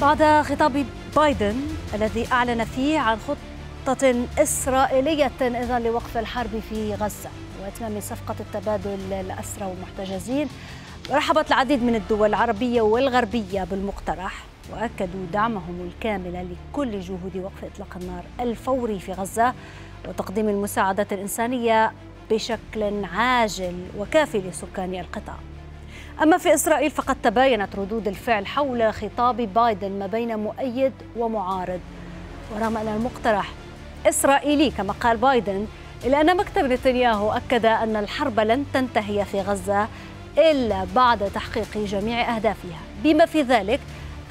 بعد خطاب بايدن الذي أعلن فيه عن خطة إسرائيلية إذا لوقف الحرب في غزة وإتمام صفقة التبادل الأسرى والمحتجزين رحبت العديد من الدول العربية والغربية بالمقترح وأكدوا دعمهم الكامل لكل جهود وقف إطلاق النار الفوري في غزة وتقديم المساعدات الإنسانية بشكل عاجل وكافي لسكان القطاع أما في إسرائيل فقد تباينت ردود الفعل حول خطاب بايدن ما بين مؤيد ومعارض ورغم أن المقترح إسرائيلي كما قال بايدن إلا أن مكتب نتنياهو أكد أن الحرب لن تنتهي في غزة إلا بعد تحقيق جميع أهدافها بما في ذلك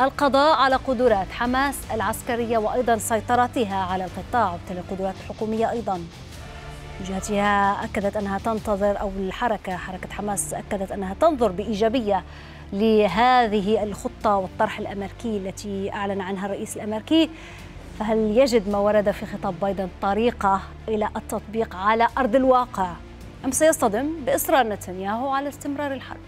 القضاء على قدرات حماس العسكرية وأيضا سيطرتها على القطاع وبالتالي القدرات الحكومية أيضا جهتها أكدت أنها تنتظر أو الحركة حركة حماس أكدت أنها تنظر بإيجابية لهذه الخطة والطرح الأمريكي التي أعلن عنها الرئيس الأمريكي فهل يجد ما ورد في خطاب بايدن طريقة إلى التطبيق على أرض الواقع أم سيصطدم بإصرار نتنياهو على استمرار الحرب؟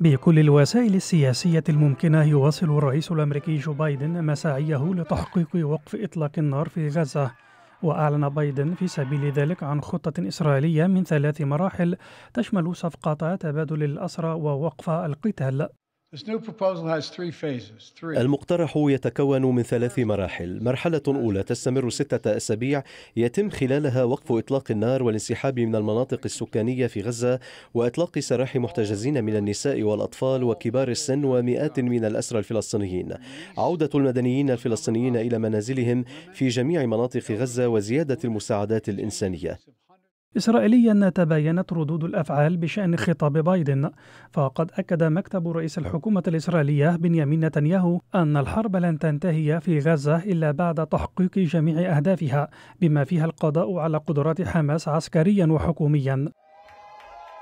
بكل الوسائل السياسية الممكنة يواصل الرئيس الأمريكي جو بايدن مساعيه لتحقيق وقف إطلاق النار في غزة وأعلن بايدن في سبيل ذلك عن خطة إسرائيلية من ثلاث مراحل تشمل صفقة تبادل الأسرى ووقف القتال المقترح يتكون من ثلاث مراحل مرحلة أولى تستمر ستة أسابيع يتم خلالها وقف إطلاق النار والانسحاب من المناطق السكانية في غزة وإطلاق سراح محتجزين من النساء والأطفال وكبار السن ومئات من الأسرى الفلسطينيين عودة المدنيين الفلسطينيين إلى منازلهم في جميع مناطق غزة وزيادة المساعدات الإنسانية إسرائيليا تباينت ردود الأفعال بشأن خطاب بايدن فقد أكد مكتب رئيس الحكومة الإسرائيلية بنيامين نتنياهو أن الحرب لن تنتهي في غزة إلا بعد تحقيق جميع أهدافها بما فيها القضاء على قدرات حماس عسكريا وحكوميا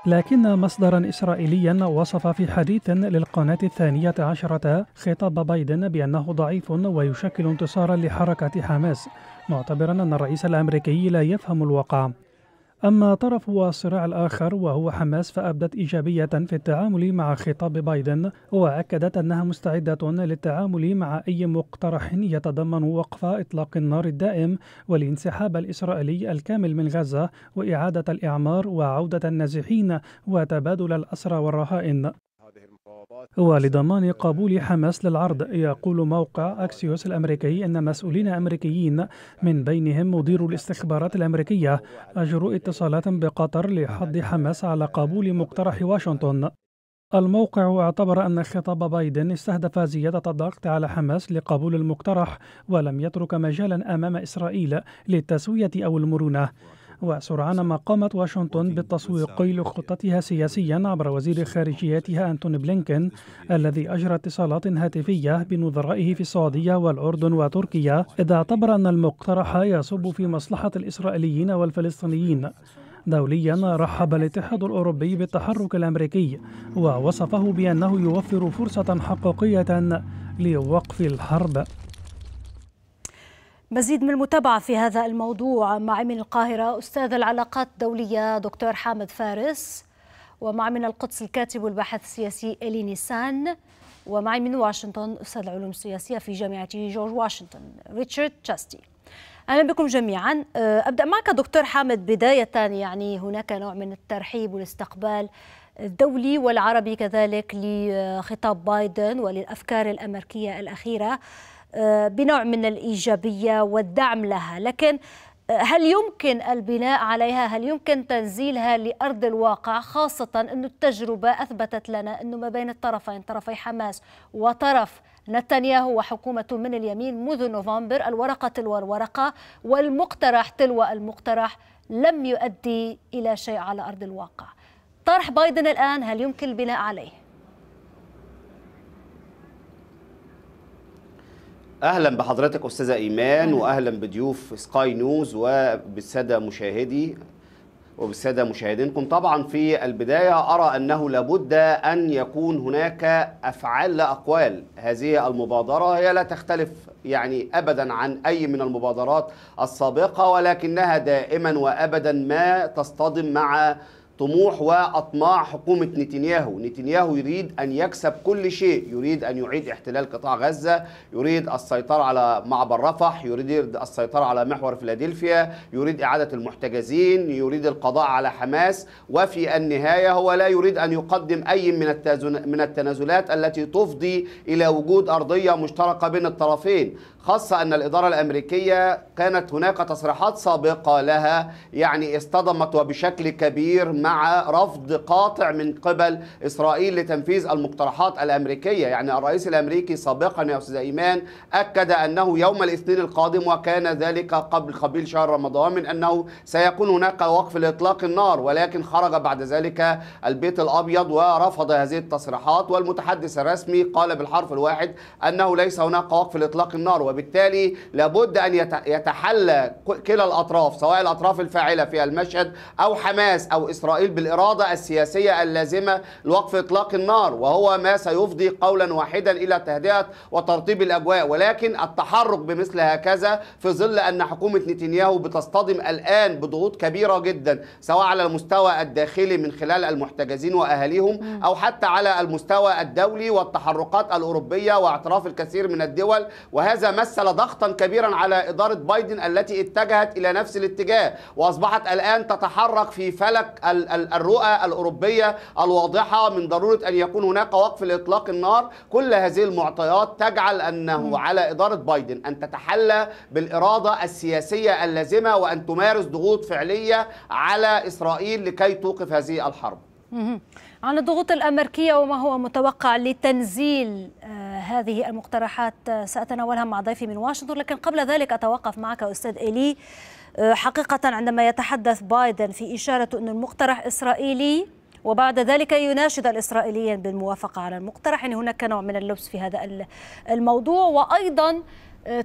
لكن مصدرا إسرائيليا وصف في حديث للقناة الثانية عشرة خطاب بايدن بأنه ضعيف ويشكل انتصارا لحركة حماس معتبرا أن الرئيس الأمريكي لا يفهم الواقع أما طرف الصراع الآخر وهو حماس فأبدت إيجابية في التعامل مع خطاب بايدن وأكدت أنها مستعدة للتعامل مع أي مقترح يتضمن وقف إطلاق النار الدائم والانسحاب الإسرائيلي الكامل من غزة وإعادة الإعمار وعودة النازحين وتبادل الأسرى والرهائن ولضمان قبول حماس للعرض يقول موقع أكسيوس الأمريكي أن مسؤولين أمريكيين من بينهم مدير الاستخبارات الأمريكية أجروا اتصالات بقطر لحض حماس على قبول مقترح واشنطن الموقع اعتبر أن خطاب بايدن استهدف زيادة الضغط على حماس لقبول المقترح ولم يترك مجالا أمام إسرائيل للتسوية أو المرونة وسرعان ما قامت واشنطن بالتسويق لخطتها سياسيا عبر وزير خارجيتها أنتون بلينكن الذي أجرى اتصالات هاتفية بنظرائه في السعودية والأردن وتركيا إذ اعتبر أن المقترح يصب في مصلحة الإسرائيليين والفلسطينيين دوليا رحب الاتحاد الاوروبي بالتحرك الامريكي ووصفه بانه يوفر فرصه حقيقيه لوقف الحرب مزيد من المتابعة في هذا الموضوع مع من القاهرة أستاذ العلاقات الدولية دكتور حامد فارس ومع من القدس الكاتب والباحث السياسي إلي نيسان ومعي من واشنطن أستاذ العلوم السياسية في جامعة جورج واشنطن ريتشارد تشاستي أهلا بكم جميعا أه، أبدأ معك دكتور حامد بداية يعني هناك نوع من الترحيب والاستقبال الدولي والعربي كذلك لخطاب بايدن وللأفكار الأمريكية الأخيرة آه، بنوع من الإيجابية والدعم لها لكن آه، هل يمكن البناء عليها هل يمكن تنزيلها لأرض الواقع خاصة أن التجربة أثبتت لنا أنه ما بين الطرفين طرفي حماس وطرف نتنياهو وحكومة من اليمين منذ نوفمبر الورقة تلو الورقة والمقترح تلو المقترح لم يؤدي إلى شيء على أرض الواقع طرح بايدن الآن هل يمكن البناء عليه؟ اهلا بحضرتك استاذه ايمان واهلا بضيوف سكاي نيوز وبالساده مشاهدي وبالساده مشاهدينكم طبعا في البدايه ارى انه لابد ان يكون هناك افعال لا اقوال هذه المبادره هي لا تختلف يعني ابدا عن اي من المبادرات السابقه ولكنها دائما وابدا ما تصطدم مع طموح وأطماع حكومة نتنياهو نتنياهو يريد أن يكسب كل شيء يريد أن يعيد احتلال قطاع غزة يريد السيطرة على معبر رفح يريد السيطرة على محور فيلادلفيا يريد إعادة المحتجزين يريد القضاء على حماس وفي النهاية هو لا يريد أن يقدم أي من, من التنازلات التي تفضي إلى وجود أرضية مشتركة بين الطرفين خاصة أن الإدارة الأمريكية كانت هناك تصريحات سابقة لها يعني اصطدمت وبشكل كبير مع رفض قاطع من قبل إسرائيل لتنفيذ المقترحات الأمريكية يعني الرئيس الأمريكي سابقا يا أستاذ إيمان أكد أنه يوم الاثنين القادم وكان ذلك قبل قبيل شهر رمضان من أنه سيكون هناك وقف لإطلاق النار ولكن خرج بعد ذلك البيت الأبيض ورفض هذه التصريحات والمتحدث الرسمي قال بالحرف الواحد أنه ليس هناك وقف لإطلاق النار وبالتالي لابد أن يتحلى كلا الأطراف سواء الأطراف الفاعلة في المشهد أو حماس أو إسرائيل بالإرادة السياسية اللازمة لوقف إطلاق النار وهو ما سيفضي قولا واحدا إلى تهدئة وترطيب الأجواء ولكن التحرك بمثل هكذا في ظل أن حكومة نتنياهو بتصطدم الآن بضغوط كبيرة جدا سواء على المستوى الداخلي من خلال المحتجزين وأهاليهم أو حتى على المستوى الدولي والتحركات الأوروبية واعتراف الكثير من الدول وهذا ما مثل ضغطا كبيرا على إدارة بايدن التي اتجهت إلى نفس الاتجاه وأصبحت الآن تتحرك في فلك الرؤى الأوروبية الواضحة من ضرورة أن يكون هناك وقف لإطلاق النار كل هذه المعطيات تجعل أنه على إدارة بايدن أن تتحلى بالإرادة السياسية اللازمة وأن تمارس ضغوط فعلية على إسرائيل لكي توقف هذه الحرب عن الضغوط الأمريكية وما هو متوقع لتنزيل آه، هذه المقترحات سأتناولها مع ضيفي من واشنطن لكن قبل ذلك أتوقف معك أستاذ إلي أه، حقيقة عندما يتحدث بايدن في إشارة أن المقترح إسرائيلي وبعد ذلك يناشد الإسرائيليين بالموافقة على المقترح يعني هناك نوع من اللبس في هذا الموضوع وأيضا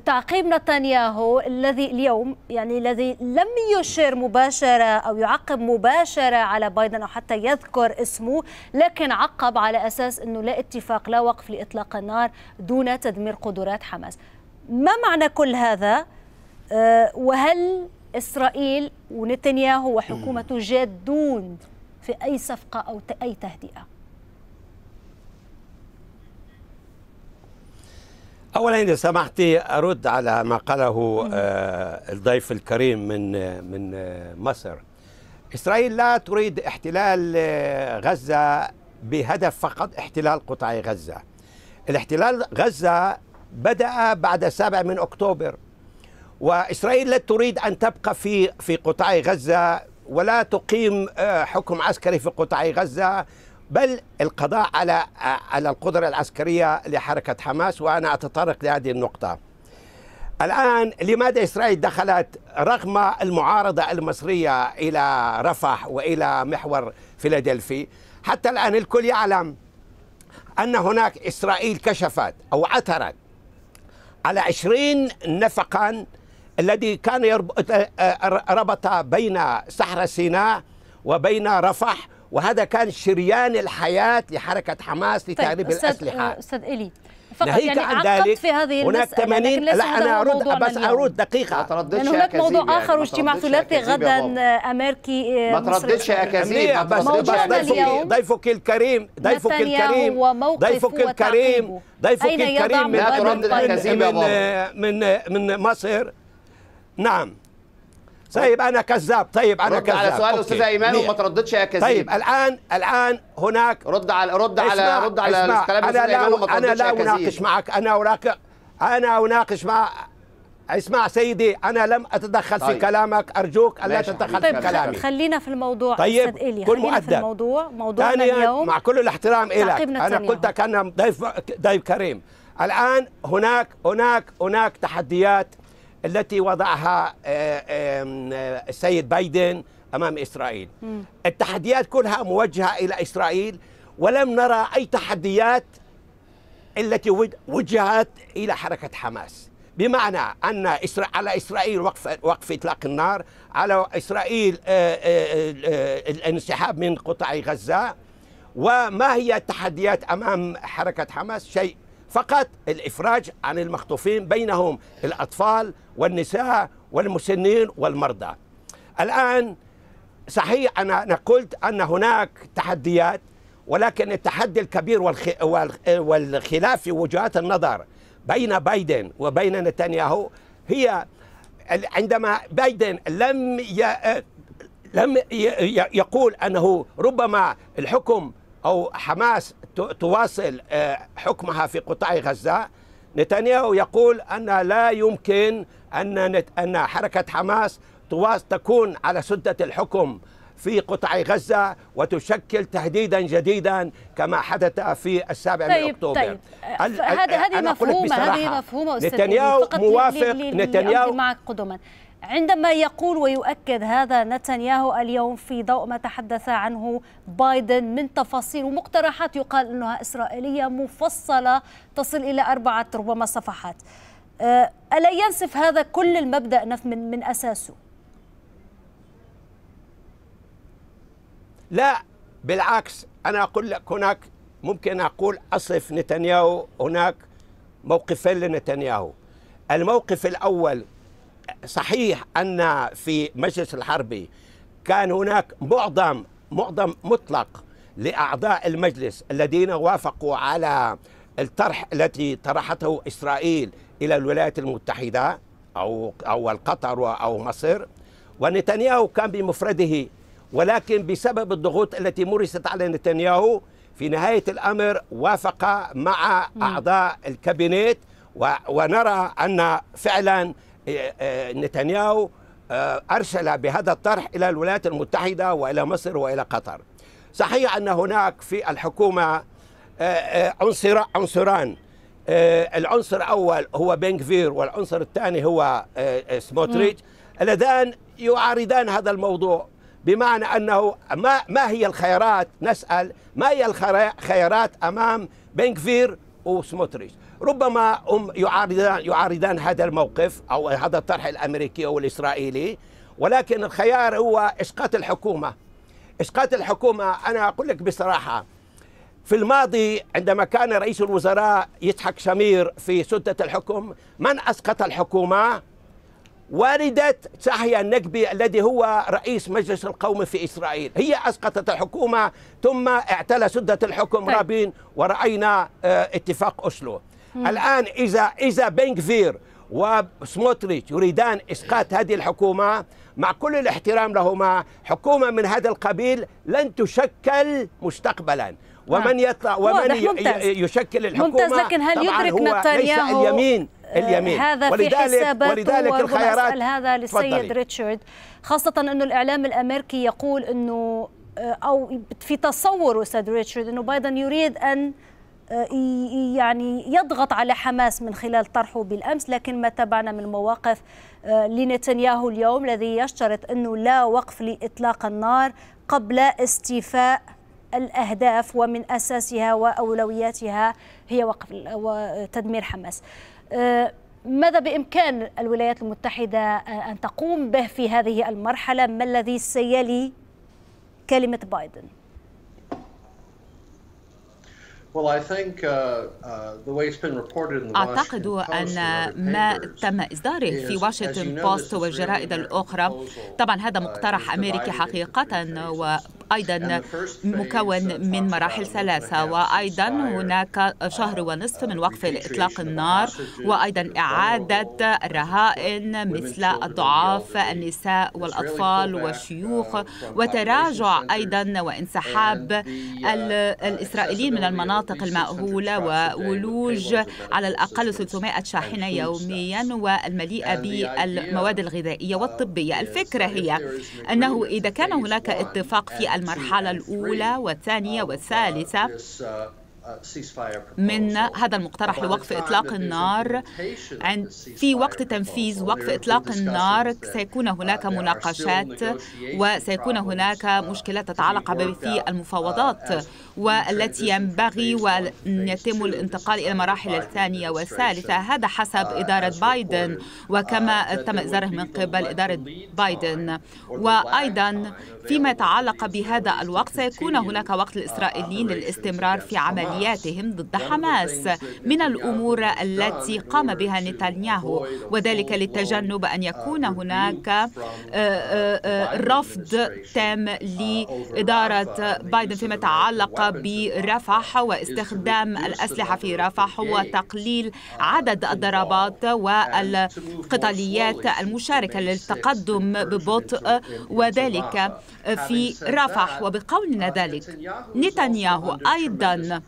تعقيب نتنياهو الذي اليوم يعني الذي لم يشر مباشرة أو يعقب مباشرة على بايدن أو حتى يذكر اسمه لكن عقب على أساس أنه لا اتفاق لا وقف لإطلاق النار دون تدمير قدرات حماس ما معنى كل هذا آه، وهل إسرائيل ونتنياهو وحكومته جادون في أي صفقة أو أي تهدئة اولا اذا سمحت ارد على ما قاله آه، الضيف الكريم من من آه، مصر اسرائيل لا تريد احتلال آه، غزه بهدف فقط احتلال قطاع غزه الاحتلال غزه بدا بعد السابع من اكتوبر واسرائيل لا تريد ان تبقى في في قطاع غزه ولا تقيم حكم عسكري في قطاع غزه بل القضاء على على القدرة العسكرية لحركة حماس وأنا أتطرق لهذه النقطة الآن لماذا إسرائيل دخلت رغم المعارضة المصرية إلى رفح وإلى محور فيلادلفي حتى الآن الكل يعلم أن هناك إسرائيل كشفت أو عثرت على عشرين نفقا الذي كان ربط بين صحراء سيناء وبين رفح وهذا كان شريان الحياة لحركة حماس لتهريب طيب الأسلحة آه، أستاذ إلي فقط يعني عن ذلك في هذه هناك 80 لا انا ارد بس ارد دقيقه ما لان هناك موضوع يعني. اخر واجتماع ثلاثي غدا امريكي ما ترددش يا كثير آه، آه، بس ضيفك ضيفك الكريم ضيفك الكريم ضيفك الكريم ضيفك الكريم من من من مصر نعم طيب انا كذاب طيب انا رد كذاب على سؤال استاذ ايمان وما ترددش يا كذاب طيب الان الان هناك رد على رد على رد على الكلام كلام استاذ وما ترددش انا لا اناقش معك انا وراك انا اناقش مع اسمع سيدي انا لم اتدخل طيب. في كلامك ارجوك الا تتدخل طيب في كلامي خلينا في الموضوع طيب استاذ إلي. مؤدب في الموضوع موضوعنا اليوم مع كل الاحترام لك انا قلت كان ضيف ضيف كريم الان هناك هناك هناك تحديات التي وضعها آه، آه، السيد بايدن امام اسرائيل التحديات كلها موجهه الى اسرائيل ولم نرى اي تحديات التي وجهت الى حركه حماس بمعنى ان على اسرائيل وقف وقف اطلاق النار على اسرائيل آه، الانسحاب من قطاع غزه وما هي التحديات امام حركه حماس شيء فقط الإفراج عن المخطوفين بينهم الأطفال والنساء والمسنين والمرضى الآن صحيح أنا, أنا قلت أن هناك تحديات ولكن التحدي الكبير والخلاف في وجهات النظر بين بايدن وبين نتنياهو هي عندما بايدن لم لم يقول انه ربما الحكم أو حماس تواصل آه، حكمها في قطاع غزة نتنياهو يقول أن لا يمكن أن أن حركة حماس تكون على سدة الحكم في قطاع غزة وتشكل تهديدا جديدا كما حدث في السابع طيب من أكتوبر طيب هذه مفهومة هذه مفهومة نتنياهو موافق نتنياهو معك قدما عندما يقول ويؤكد هذا نتنياهو اليوم في ضوء ما تحدث عنه بايدن من تفاصيل ومقترحات يقال انها اسرائيليه مفصله تصل الى اربعه ربما صفحات. آه، الا ينسف هذا كل المبدا من من اساسه؟ لا بالعكس انا اقول لك هناك ممكن اقول اصف نتنياهو هناك موقفين لنتنياهو. الموقف الاول صحيح ان في مجلس الحربي كان هناك معظم معظم مطلق لاعضاء المجلس الذين وافقوا على الطرح التي طرحته اسرائيل الى الولايات المتحده او او قطر او مصر ونتنياهو كان بمفرده ولكن بسبب الضغوط التي مورست على نتنياهو في نهايه الامر وافق مع اعضاء الكابينيت ونرى ان فعلا إيه، إيه، نتنياهو آه، أرسل بهذا الطرح إلى الولايات المتحدة وإلى مصر وإلى قطر صحيح أن هناك في الحكومة آه، آه، عنصر عنصران العنصر الأول هو بنكفير والعنصر الثاني هو سموتريتش اللذان يعارضان هذا الموضوع بمعنى أنه ما, ما هي الخيارات نسأل ما هي الخيارات أمام بنكفير وسموتريتش ربما هم يعارضان يعارضان هذا الموقف او هذا الطرح الامريكي او الاسرائيلي ولكن الخيار هو اسقاط الحكومه اسقاط الحكومه انا اقول لك بصراحه في الماضي عندما كان رئيس الوزراء يضحك شمير في سدة الحكم من أسقط الحكومة والدة تحيا النقبي الذي هو رئيس مجلس القومي في إسرائيل هي أسقطت الحكومة ثم اعتلى سدة الحكم طيب. رابين ورأينا آه، اتفاق أسلو الآن إذا إذا بنكفير وسموتريتش يريدان إسقاط هذه الحكومة مع كل الاحترام لهما حكومة من هذا القبيل لن تشكل مستقبلا آه. ومن يطلع ومن يشكل الحكومه ممتاز لكن هل يدرك نتنياهو اليمين آه، اليمين هذا ولذلك في ولذلك الخيارات هذا للسيد ريتشارد خاصه انه الاعلام الامريكي يقول انه آه، او في تصور استاذ ريتشارد انه بايدن يريد ان آه، يعني يضغط على حماس من خلال طرحه بالامس لكن ما تابعنا من مواقف آه، لنتنياهو اليوم الذي يشترط انه لا وقف لاطلاق النار قبل استيفاء الاهداف ومن اساسها واولوياتها هي وقف وتدمير حماس. آه، ماذا بامكان الولايات المتحده ان تقوم به في هذه المرحله؟ ما الذي سيلي كلمه بايدن؟ Uh, uh, أعتقد أن ما تم إصداره في واشنطن بوست والجرائد الأخرى طبعا هذا uh, مقترح أمريكي حقيقة أيضا مكون من مراحل ثلاثة وأيضا هناك شهر ونصف من وقف إطلاق النار وأيضا إعادة الرهائن مثل الضعاف النساء والأطفال والشيوخ uh, وتراجع أيضا وانسحاب uh, uh, الإسرائيليين من المناطق المأهولة وولوج على الأقل 300 شاحنة يوميا والمليئة بالمواد الغذائية والطبية الفكرة هي أنه إذا كان هناك اتفاق في المرحلة الأولى والثانية والثالثة من هذا المقترح لوقف إطلاق النار عند في وقت تنفيذ وقف إطلاق النار سيكون هناك مناقشات وسيكون هناك uh, مشكلات تتعلق في uh, المفاوضات uh, والتي ينبغي وأن يتم الانتقال إلى المراحل الثانية والثالثة هذا حسب إدارة بايدن وكما تم إزاره من قبل إدارة بايدن وأيضا فيما يتعلق بهذا الوقت سيكون هناك وقت الإسرائيليين للاستمرار في عمل عملياتهم ضد حماس من الأمور التي قام بها نتنياهو وذلك للتجنب أن uh, يكون هناك uh, uh, رفض تام لإدارة بايدن فيما يتعلق برفح واستخدام الأسلحة في رفح وتقليل عدد الضربات والقتاليات المشاركة للتقدم ببطء وذلك في رفح وبقولنا ذلك نتنياهو أيضا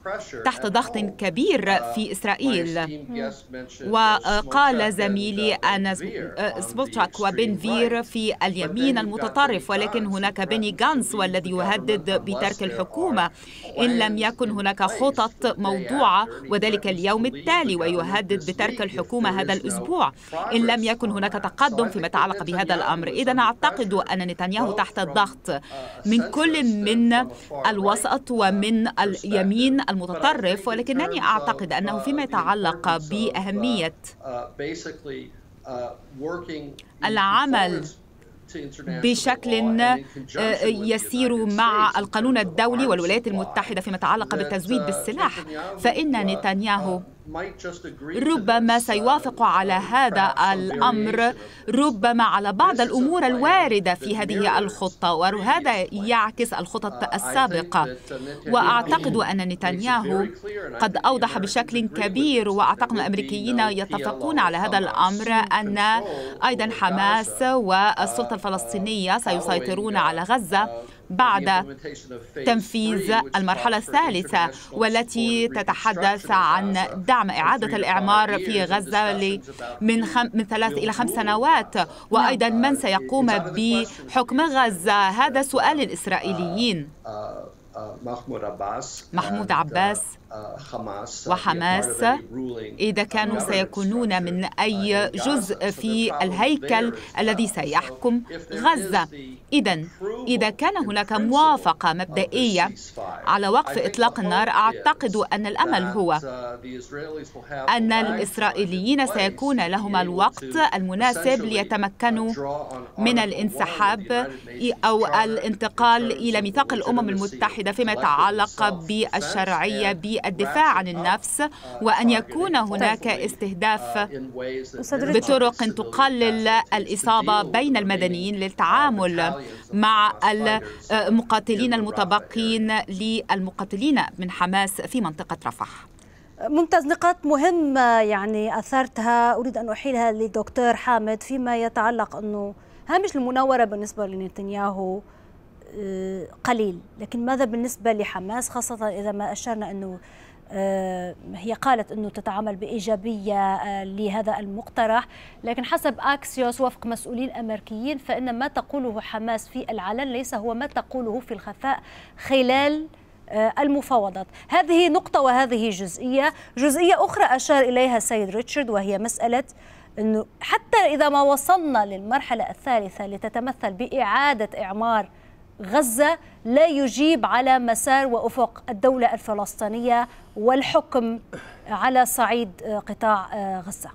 تحت ضغط كبير uh, في إسرائيل hmm. وقال زميلي أن آه، سبوتشاك وبن فير في اليمين المتطرف ولكن هناك بني غانس والذي يهدد بترك الحكومة إن لم يكن هناك خطط موضوعة وذلك اليوم التالي ويهدد بترك الحكومة هذا الأسبوع إن لم يكن هناك تقدم فيما يتعلق بهذا الأمر إذا أعتقد أن نتنياهو تحت الضغط uh, من كل من الوسط ومن اليمين المتطرف متطرف ولكنني أعتقد أنه فيما يتعلق بأهمية العمل بشكل يسير مع القانون الدولي والولايات المتحدة فيما يتعلق بالتزويد بالسلاح فإن نتنياهو ربما سيوافق على هذا الامر ربما على بعض الامور الوارده في هذه الخطه وهذا يعكس الخطط uh, السابقه uh, واعتقد ان نتنياهو قد اوضح بشكل كبير واعتقد الامريكيين يتفقون على هذا الامر ان ايضا حماس uh, والسلطه الفلسطينيه سيسيطرون على غزه بعد تنفيذ المرحلة الثالثة والتي تتحدث عن دعم إعادة الإعمار في غزة من, خم... من ثلاث إلى خمس سنوات وأيضا من سيقوم بحكم غزة هذا سؤال الإسرائيليين آه، آه، آه، محمود عباس وحماس إذا كانوا سيكونون من أي uh, جزء في الهيكل الذي uh, سيحكم غزة إذا إذا كان هناك موافقة مبدئية على وقف إطلاق النار أعتقد أن الأمل هو uh, أن الإسرائيليين سيكون لهم الوقت المناسب ليتمكنوا من الانسحاب أو الانتقال إلى ميثاق الأمم المتحدة فيما يتعلق بالشرعية الدفاع عن النفس وأن يكون هناك استهداف بطرق تقلل الإصابة بين المدنيين للتعامل مع المقاتلين المتبقين للمقاتلين من حماس في منطقة رفح ممتاز نقاط مهمة يعني أثرتها أريد أن أحيلها للدكتور حامد فيما يتعلق أنه هامش المناورة بالنسبة لنتنياهو آه، قليل لكن ماذا بالنسبة لحماس خاصة إذا ما أشرنا أنه آه، هي قالت أنه تتعامل بإيجابية آه، لهذا المقترح لكن حسب أكسيوس وفق مسؤولين أمريكيين فإن ما تقوله حماس في العلن ليس هو ما تقوله في الخفاء خلال المفاوضات هذه نقطة وهذه جزئية جزئية أخرى أشار إليها السيد ريتشارد وهي مسألة أنه حتى إذا ما وصلنا للمرحلة الثالثة لتتمثل بإعادة إعمار غزة لا يجيب على مسار وأفق الدولة الفلسطينية والحكم على صعيد قطاع آه، غزة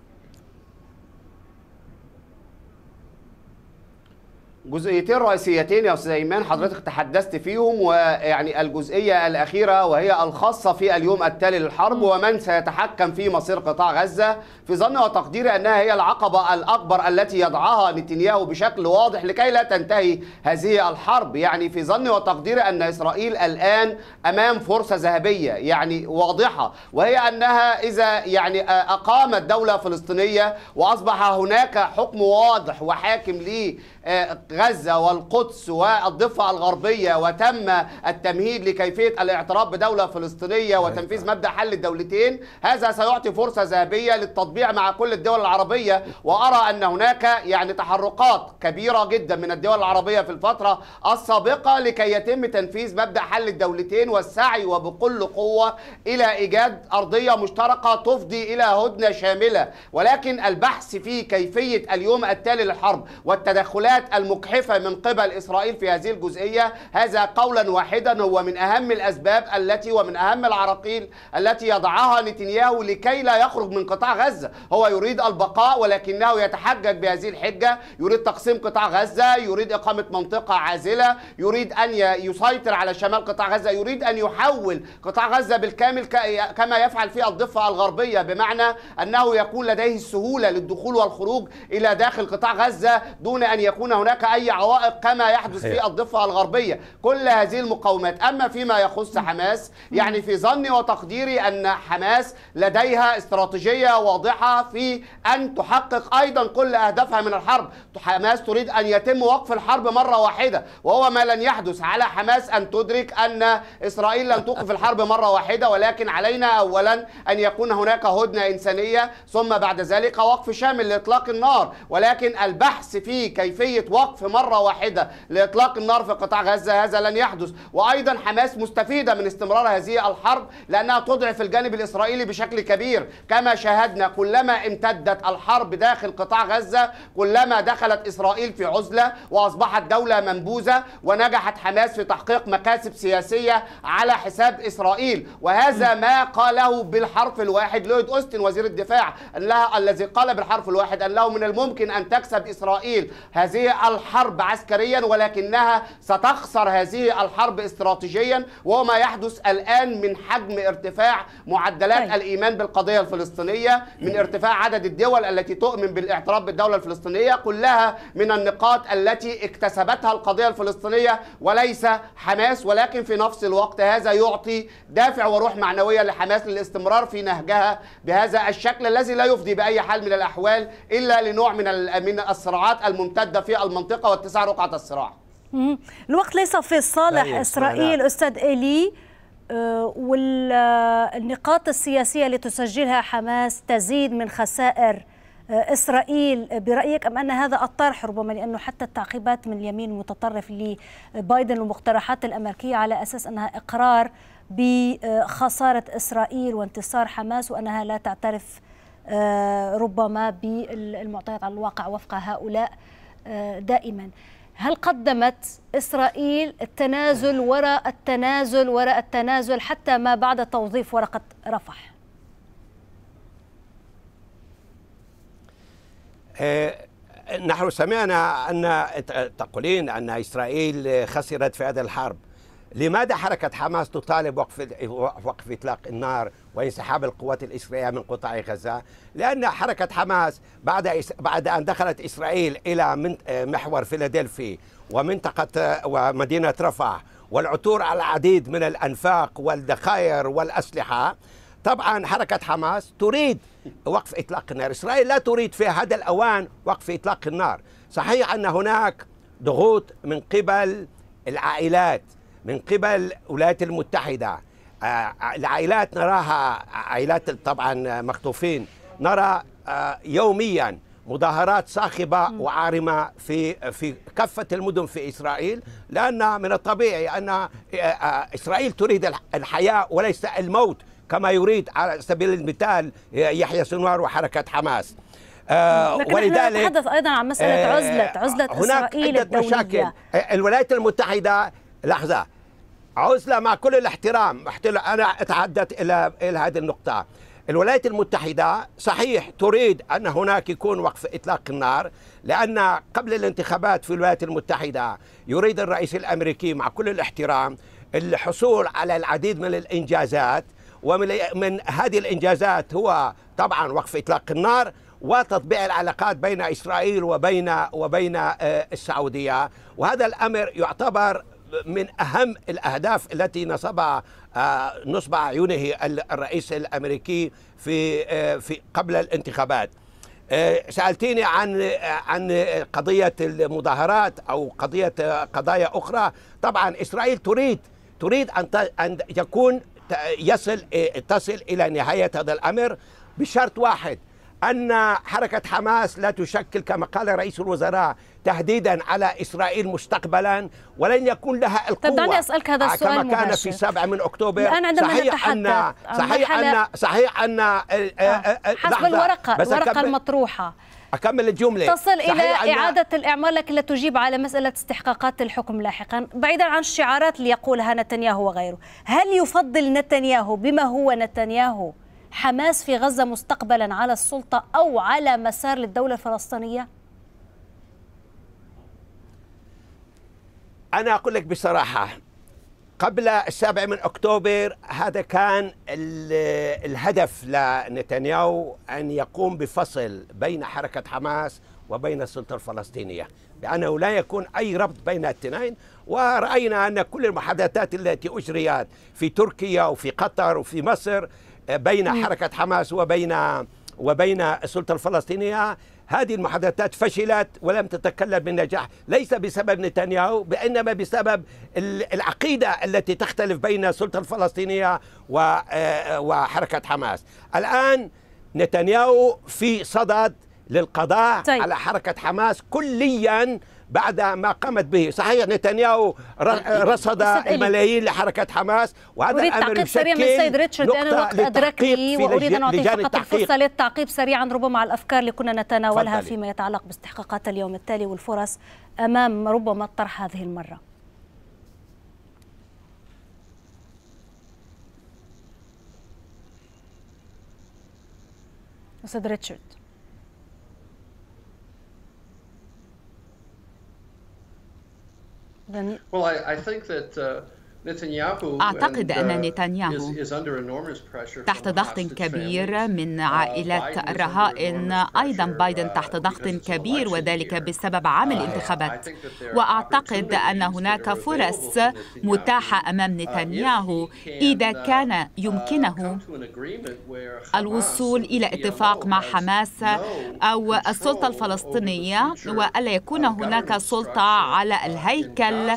جزئيتين رئيسيتين يا استاذ ايمان حضرتك تحدثت فيهم ويعني الجزئيه الاخيره وهي الخاصه في اليوم التالي للحرب ومن سيتحكم في مصير قطاع غزه في ظن وتقديري انها هي العقبه الاكبر التي يضعها نتنياهو بشكل واضح لكي لا تنتهي هذه الحرب يعني في ظن وتقديري ان اسرائيل الان امام فرصه ذهبيه يعني واضحه وهي انها اذا يعني اقامت دوله فلسطينيه واصبح هناك حكم واضح وحاكم ليه غزة والقدس والضفة الغربية وتم التمهيد لكيفية الاعتراف بدولة فلسطينية أيوة. وتنفيذ مبدأ حل الدولتين هذا سيعطي فرصة ذهبية للتطبيع مع كل الدول العربية وأرى أن هناك يعني تحركات كبيرة جدا من الدول العربية في الفترة السابقة لكي يتم تنفيذ مبدأ حل الدولتين والسعي وبكل قوة إلى إيجاد أرضية مشتركة تفضي إلى هدنة شاملة ولكن البحث في كيفية اليوم التالي للحرب والتدخلات الاتهامات المجحفة من قبل إسرائيل في هذه الجزئية هذا قولا واحدا هو من أهم الأسباب التي ومن أهم العراقيل التي يضعها نتنياهو لكي لا يخرج من قطاع غزة هو يريد البقاء ولكنه يتحجج بهذه الحجة يريد تقسيم قطاع غزة يريد إقامة منطقة عازلة يريد أن يسيطر على شمال قطاع غزة يريد أن يحول قطاع غزة بالكامل كما يفعل في الضفة الغربية بمعنى أنه يكون لديه السهولة للدخول والخروج إلى داخل قطاع غزة دون أن يكون يكون هناك أي عوائق كما يحدث في الضفة الغربية كل هذه المقاومات أما فيما يخص حماس يعني في ظني وتقديري أن حماس لديها استراتيجية واضحة في أن تحقق أيضا كل أهدافها من الحرب حماس تريد أن يتم وقف الحرب مرة واحدة وهو ما لن يحدث على حماس أن تدرك أن إسرائيل لن توقف الحرب مرة واحدة ولكن علينا أولا أن يكون هناك هدنة إنسانية ثم بعد ذلك وقف شامل لإطلاق النار ولكن البحث في كيفية عملية وقف مرة واحدة لإطلاق النار في قطاع غزة هذا لن يحدث وأيضا حماس مستفيدة من استمرار هذه الحرب لأنها تضعف الجانب الإسرائيلي بشكل كبير كما شاهدنا كلما امتدت الحرب داخل قطاع غزة كلما دخلت إسرائيل في عزلة وأصبحت دولة منبوذة ونجحت حماس في تحقيق مكاسب سياسية على حساب إسرائيل وهذا ما قاله بالحرف الواحد لويد أوستن وزير الدفاع الذي قال بالحرف الواحد أنه من الممكن أن تكسب إسرائيل هذه هذه الحرب عسكريا ولكنها ستخسر هذه الحرب استراتيجيا وهو ما يحدث الآن من حجم ارتفاع معدلات طيب. الإيمان بالقضية الفلسطينية من ارتفاع عدد الدول التي تؤمن بالاعتراف بالدولة الفلسطينية كلها من النقاط التي اكتسبتها القضية الفلسطينية وليس حماس ولكن في نفس الوقت هذا يعطي دافع وروح معنوية لحماس للاستمرار في نهجها بهذا الشكل الذي لا يفضي بأي حال من الأحوال إلا لنوع من من الصراعات الممتدة في في المنطقه واتساع رقعه الصراع الوقت ليس في صالح طيب، اسرائيل استاذ الي آه، والنقاط السياسيه اللي تسجلها حماس تزيد من خسائر آه، اسرائيل برايك ام ان هذا الطرح ربما لانه حتى التعقيبات من اليمين المتطرف لبايدن والمقترحات الامريكيه على اساس انها اقرار بخساره اسرائيل وانتصار حماس وانها لا تعترف آه، ربما بالمعطيات على الواقع وفق هؤلاء دائما هل قدمت إسرائيل التنازل وراء التنازل وراء التنازل حتى ما بعد توظيف ورقة رفح؟ آه، نحن سمعنا أن تقولين أن إسرائيل خسرت في هذه الحرب لماذا حركة حماس تطالب وقف وقف إطلاق النار وانسحاب القوات الإسرائيلية من قطاع غزة لأن حركة حماس بعد بعد أن دخلت إسرائيل إلى محور فيلادلفي ومنطقة ومدينة رفح والعثور على العديد من الأنفاق والذخائر والأسلحة طبعا حركة حماس تريد وقف إطلاق النار إسرائيل لا تريد في هذا الأوان وقف إطلاق النار صحيح أن هناك ضغوط من قبل العائلات من قبل الولايات المتحدة العائلات نراها عائلات طبعا مخطوفين نرى آه، يوميا مظاهرات صاخبة وعارمة في في كافة المدن في إسرائيل لأن من الطبيعي أن آه، آه، إسرائيل تريد الحياة وليس الموت كما يريد على سبيل المثال يحيى سنوار وحركة حماس لكن ولذلك نتحدث ايضا عن مساله عزله عزله هناك اسرائيل عدة مشاكل الولايات المتحده لحظه عزله مع كل الاحترام انا اتعدت الى الى هذه النقطه الولايات المتحده صحيح تريد ان هناك يكون وقف اطلاق النار لان قبل الانتخابات في الولايات المتحده يريد الرئيس الامريكي مع كل الاحترام الحصول على العديد من الانجازات ومن من هذه الانجازات هو طبعا وقف اطلاق النار وتطبيع العلاقات بين اسرائيل وبين وبين آه، السعوديه وهذا الامر يعتبر من أهم الأهداف التي نصبها آه، نصب عيونه الرئيس الأمريكي في آه، في قبل الانتخابات آه، سألتيني عن عن قضية المظاهرات أو قضية قضايا أخرى طبعا إسرائيل تريد تريد أن أن يكون يصل تصل إلى نهاية هذا الأمر بشرط واحد أن حركة حماس لا تشكل كما قال رئيس الوزراء تهديدا على إسرائيل مستقبلا ولن يكون لها القوة طب دعني أسألك هذا آه، السؤال كما كان مباشر. في 7 من أكتوبر الآن عندما صحيح أن صحيح أن صحيح أن آه، آه، حسب الورقة الورقة المطروحة أكمل الجملة تصل إلى إعادة الإعمار لكن لا تجيب على مسألة استحقاقات الحكم لاحقا بعيدا عن الشعارات اللي يقولها نتنياهو وغيره هل يفضل نتنياهو بما هو نتنياهو حماس في غزة مستقبلا على السلطة أو على مسار للدولة الفلسطينية؟ أنا أقول لك بصراحة قبل السابع من أكتوبر هذا كان الهدف لنتنياهو أن يقوم بفصل بين حركة حماس وبين السلطة الفلسطينية بأنه لا يكون أي ربط بين الاثنين ورأينا أن كل المحادثات التي أجريت في تركيا وفي قطر وفي مصر بين حركة حماس وبين وبين السلطة الفلسطينية هذه المحادثات فشلت ولم تتكلم بالنجاح ليس بسبب نتنياهو بإنما بسبب العقيدة التي تختلف بين السلطة الفلسطينية آه، وحركة حماس الآن نتنياهو في صدد للقضاء طيب. على حركة حماس كلياً بعد ما قامت به صحيح نتنياهو آه، إيه، رصد الملايين لحركة حماس وهذا أريد تعقيب سريع من السيد ريتشارد لأن الوقت أدركني وأريد أن أعطي فقط الفرصة للتعقيب سريعا ربما على الأفكار اللي كنا نتناولها فيما يتعلق باستحقاقات اليوم التالي والفرص أمام ربما الطرح هذه المرة أستاذ ريتشارد Then. Well, I, I think that. Uh, أعتقد أن uh, نتنياهو تحت ضغط كبير من uh, عائلات الرهائن أيضا بايدن تحت uh, ضغط كبير وذلك بسبب عام الانتخابات وأعتقد أن هناك فرص متاحة أمام نتنياهو إذا كان يمكنه الوصول إلى اتفاق مع حماس أو السلطة الفلسطينية وألا يكون هناك سلطة على الهيكل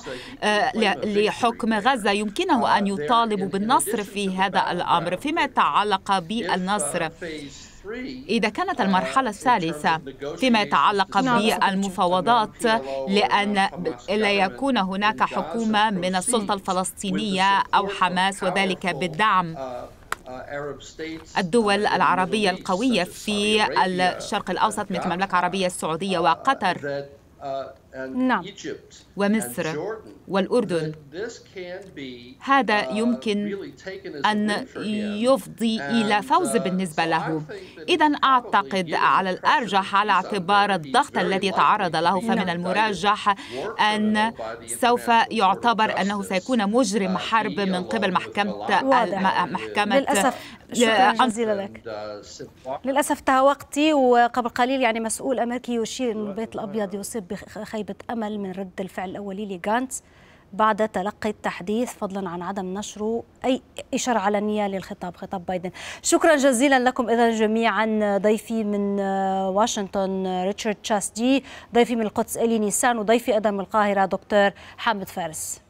آه، لحكم غزة غزة يمكنه أن يطالب بالنصر في هذا الأمر فيما يتعلق بالنصر إذا كانت المرحلة الثالثة فيما يتعلق نعم. بالمفاوضات لأن لا يكون هناك حكومة من السلطة الفلسطينية أو حماس وذلك بالدعم الدول العربية القوية في الشرق الأوسط مثل المملكة العربية السعودية وقطر نعم ومصر والأردن هذا uh, يمكن أن يفضي إلى فوز uh, بالنسبة له إذا أعتقد على الأرجح على اعتبار الضغط الذي تعرض له فمن المرجح أن سوف يعتبر أنه سيكون uh, مجرم حرب من قبل محكمة محكمة للأسف شكرا جزيلا لك للأسف انتهى وقتي وقبل قليل يعني مسؤول أمريكي يشير البيت الأبيض يصيب بخير خيبة أمل من رد الفعل الأولي لغانتس بعد تلقي التحديث فضلا عن عدم نشره أي إشارة علنية للخطاب خطاب بايدن شكرا جزيلا لكم إذا جميعا ضيفي من واشنطن ريتشارد تشاستي ضيفي من القدس إلي نيسان وضيفي أيضا من القاهرة دكتور حامد فارس